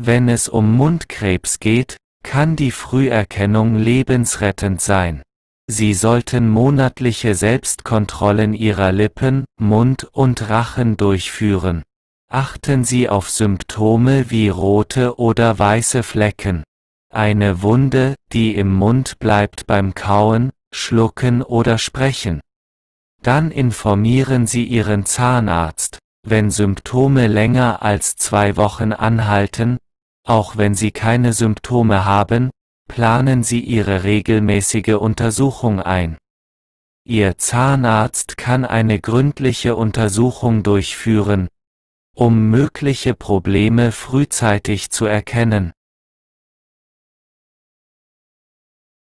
Wenn es um Mundkrebs geht, kann die Früherkennung lebensrettend sein. Sie sollten monatliche Selbstkontrollen ihrer Lippen, Mund und Rachen durchführen. Achten Sie auf Symptome wie rote oder weiße Flecken. Eine Wunde, die im Mund bleibt beim Kauen, Schlucken oder Sprechen. Dann informieren Sie Ihren Zahnarzt, wenn Symptome länger als zwei Wochen anhalten, auch wenn Sie keine Symptome haben, planen Sie Ihre regelmäßige Untersuchung ein. Ihr Zahnarzt kann eine gründliche Untersuchung durchführen, um mögliche Probleme frühzeitig zu erkennen.